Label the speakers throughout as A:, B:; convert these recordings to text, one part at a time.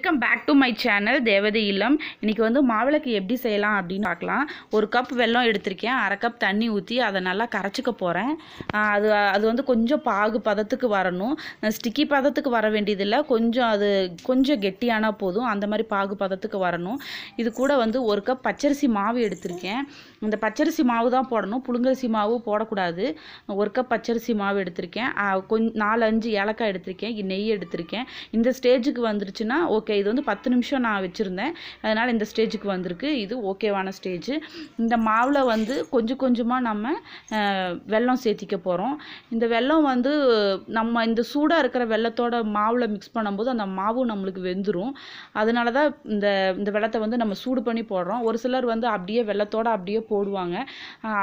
A: welcome back to my channel தேவதை இல்லம் இன்றைக்கி வந்து மாவிளக்கு எப்படி செய்யலாம் அப்படின்னு பார்க்கலாம் ஒரு கப் வெல்லம் எடுத்திருக்கேன் அரை கப் தண்ணி ஊற்றி அதை நல்லா கரைச்சிக்க போகிறேன் அது அது வந்து கொஞ்சம் பாகு பதத்துக்கு வரணும் ஸ்டிக்கி பதத்துக்கு வர வேண்டியதில்லை கொஞ்சம் அது கொஞ்சம் கெட்டியானால் போதும் அந்த மாதிரி பாகு பதத்துக்கு வரணும் இது கூட வந்து ஒரு கப் பச்சரிசி மாவு எடுத்திருக்கேன் இந்த பச்சரிசி மாவு தான் போடணும் புழுங்கரிசி மாவு போடக்கூடாது ஒரு கப் பச்சரிசி மாவு எடுத்திருக்கேன் கொஞ்சம் நாலஞ்சு ஏலக்காய் எடுத்திருக்கேன் நெய் எடுத்திருக்கேன் இந்த ஸ்டேஜுக்கு வந்துருச்சுன்னா ஓகே ஓகே இது வந்து பத்து நிமிஷம் நான் வச்சுருந்தேன் அதனால் இந்த ஸ்டேஜுக்கு வந்திருக்கு இது ஓகேவான ஸ்டேஜ் இந்த மாவில் வந்து கொஞ்சம் கொஞ்சமாக நம்ம வெல்லம் சேர்த்திக்க போகிறோம் இந்த வெள்ளம் வந்து நம்ம இந்த சூடாக இருக்கிற வெள்ளத்தோட மாவில் மிக்ஸ் பண்ணும்போது அந்த மாவு நம்மளுக்கு வெந்துடும் அதனால தான் இந்த இந்த வெள்ளத்தை வந்து நம்ம சூடு பண்ணி போடுறோம் ஒரு சிலர் வந்து அப்படியே வெள்ளத்தோடு அப்படியே போடுவாங்க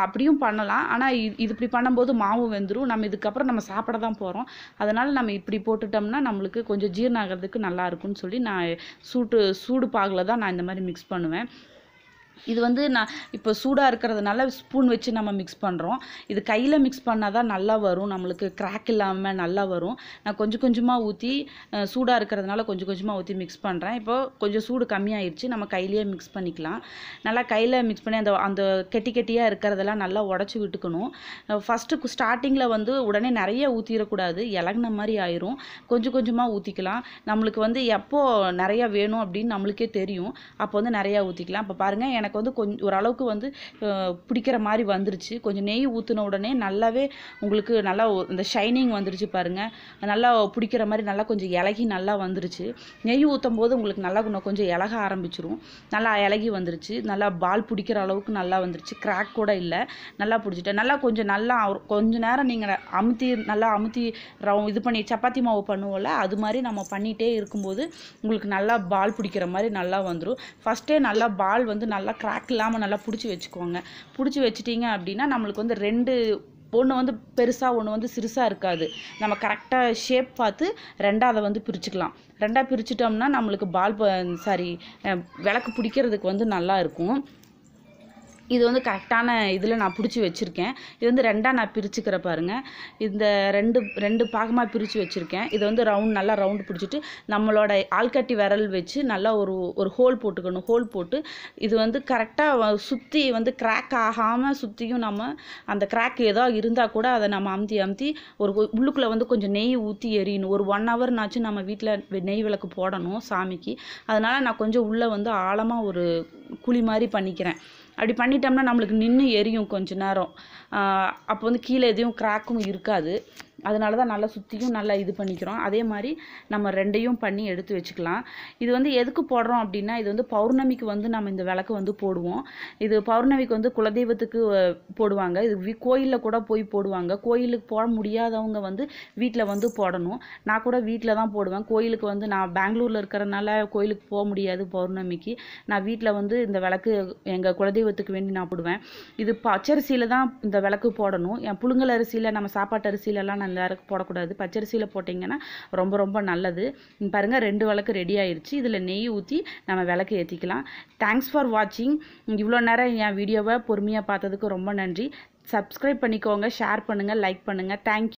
A: அப்படியும் பண்ணலாம் ஆனால் இது இப்படி பண்ணும்போது மாவு வெந்துடும் நம்ம இதுக்கப்புறம் நம்ம சாப்பிட தான் போகிறோம் அதனால் நம்ம இப்படி போட்டுட்டோம்னா நம்மளுக்கு கொஞ்சம் ஜீரணம் ஆகிறதுக்கு நல்லா இருக்கும்னு சொல்லி நான் நான் சூட்டு சூடு பாகில் தான் நான் இந்த மாதிரி மிக்ஸ் பண்ணுவேன் இது வந்து நான் இப்போ சூடாக இருக்கிறதுனால ஸ்பூன் வச்சு நம்ம மிக்ஸ் பண்ணுறோம் இது கையில் மிக்ஸ் பண்ணால் தான் நல்லா வரும் நம்மளுக்கு க்ராக் இல்லாமல் நல்லா வரும் நான் கொஞ்சம் கொஞ்சமாக ஊற்றி சூடாக இருக்கிறதுனால கொஞ்சம் கொஞ்சமாக ஊற்றி மிக்ஸ் பண்ணுறேன் இப்போது கொஞ்சம் சூடு கம்மியாயிடுச்சு நம்ம கையிலேயே மிக்ஸ் பண்ணிக்கலாம் நல்லா கையில் மிக்ஸ் பண்ணி அந்த அந்த கெட்டி கெட்டியாக இருக்கிறதெல்லாம் நல்லா உடச்சி விட்டுக்கணும் ஃபஸ்ட்டு ஸ்டார்டிங்கில் வந்து உடனே நிறைய ஊற்றிடக்கூடாது இலங்கின மாதிரி ஆயிரும் கொஞ்சம் கொஞ்சமாக ஊற்றிக்கலாம் நம்மளுக்கு வந்து எப்போது நிறையா வேணும் அப்படின்னு நம்மளுக்கே தெரியும் அப்போ வந்து நிறையா ஊற்றிக்கலாம் இப்போ பாருங்கள் எனக்கு எனக்கு வந்து கொஞ்சம் ஓரளவுக்கு வந்து பிடிக்கிற மாதிரி வந்துருச்சு கொஞ்சம் நெய் ஊற்றின உடனே நல்லாவே உங்களுக்கு நல்லா இந்த ஷைனிங் வந்துருச்சு பாருங்கள் நல்லா பிடிக்கிற மாதிரி நல்லா கொஞ்சம் இலகி நல்லா வந்துருச்சு நெய் ஊற்றும் போது உங்களுக்கு நல்லா கொஞ்சம் கொஞ்சம் இலக ஆரம்பிச்சிரும் நல்லா இலகி வந்துருச்சு நல்லா பால் பிடிக்கிற அளவுக்கு நல்லா வந்துருச்சு கிராக் கூட இல்லை நல்லா பிடிச்சிட்டேன் நல்லா கொஞ்சம் நல்லா கொஞ்ச நேரம் நீங்கள் அமுத்தி நல்லா அமுத்தி ரவு இது பண்ணி சப்பாத்தி மாவு பண்ணுவோம்ல அது மாதிரி நம்ம பண்ணிகிட்டே இருக்கும்போது உங்களுக்கு நல்லா பால் பிடிக்கிற மாதிரி நல்லா வந்துடும் ஃபஸ்ட்டே நல்லா பால் வந்து நல்லா கிராக் இல்லாமல் நல்லா பிடிச்சி வச்சுக்கோங்க பிடிச்சி வச்சுட்டிங்க அப்படின்னா நம்மளுக்கு வந்து ரெண்டு ஒன்று வந்து பெருசாக ஒன்று வந்து சிறுசாக இருக்காது நம்ம கரெக்டாக ஷேப் பார்த்து ரெண்டாக அதை வந்து பிரிச்சுக்கலாம் ரெண்டாக பிரிச்சுட்டோம்னா நம்மளுக்கு பால் சாரி விளக்கு பிடிக்கிறதுக்கு வந்து நல்லா இருக்கும் இது வந்து கரெக்டான இதில் நான் பிடிச்சி வச்சுருக்கேன் இது வந்து ரெண்டாக நான் பிரிச்சுக்கிற பாருங்கள் இந்த ரெண்டு ரெண்டு பாகமாக பிரித்து வச்சுருக்கேன் இது வந்து ரவுண்ட் நல்லா ரவுண்டு பிடிச்சிட்டு நம்மளோட ஆள்கட்டி விரல் வச்சு நல்லா ஒரு ஒரு ஹோல் போட்டுக்கணும் ஹோல் போட்டு இது வந்து கரெக்டாக சுற்றி வந்து கிராக் ஆகாமல் சுற்றியும் நம்ம அந்த கிராக் ஏதோ இருந்தால் கூட அதை நம்ம அமுத்தி அமுத்தி ஒரு உள்ளுக்குள்ளே வந்து கொஞ்சம் நெய் ஊற்றி எரியணும் ஒரு ஒன் ஹவர்னாச்சும் நம்ம வீட்டில் நெய் விளக்கு போடணும் சாமிக்கு அதனால் நான் கொஞ்சம் உள்ளே வந்து ஆழமாக ஒரு குழி மாதிரி பண்ணிக்கிறேன் அப்படி பண்ணிட்டோம்னா நம்மளுக்கு நின்று எரியும் கொஞ்சம் நேரம் அப்போ வந்து கீழே எதுவும் கிராக்கும் இருக்காது அதனால தான் நல்லா சுற்றியும் நல்லா இது பண்ணிக்கிறோம் அதே மாதிரி நம்ம ரெண்டையும் பண்ணி எடுத்து வச்சுக்கலாம் இது வந்து எதுக்கு போடுறோம் அப்படின்னா இது வந்து பௌர்ணமிக்கு வந்து நம்ம இந்த விளக்கு வந்து போடுவோம் இது பௌர்ணமிக்கு வந்து குலதெய்வத்துக்கு போடுவாங்க இது கோயிலில் கூட போய் போடுவாங்க கோயிலுக்கு போட முடியாதவங்க வந்து வீட்டில் வந்து போடணும் நான் கூட வீட்டில் தான் போடுவேன் கோயிலுக்கு வந்து நான் பெங்களூரில் இருக்கிறனால கோயிலுக்கு போக முடியாது பௌர்ணமிக்கு நான் வீட்டில் வந்து இந்த விளக்கு எங்கள் குலதெய்வத்துக்கு வேண்டி நான் போடுவேன் இது பச்சரிசியில் தான் இந்த விளக்கு போடணும் என் புழுங்கல் அரிசியில் நம்ம சாப்பாட்டு அரிசியிலலாம் நான் எல்லாருக்கும் போடக்கூடாது பச்சரிசியில் போட்டிங்கன்னா ரொம்ப ரொம்ப நல்லது பாருங்கள் ரெண்டு விளக்கு ரெடி ஆயிடுச்சு இதில் நெய் ஊற்றி நம்ம விளக்கு ஏற்றிக்கலாம் தேங்க்ஸ் ஃபார் வாட்சிங் இவ்வளோ நேரம் என் வீடியோவை பொறுமையாக பார்த்ததுக்கு ரொம்ப நன்றி சப்ஸ்கிரைப் பண்ணிக்கோங்க ஷேர் பண்ணுங்கள் லைக் பண்ணுங்கள் தேங்க்யூ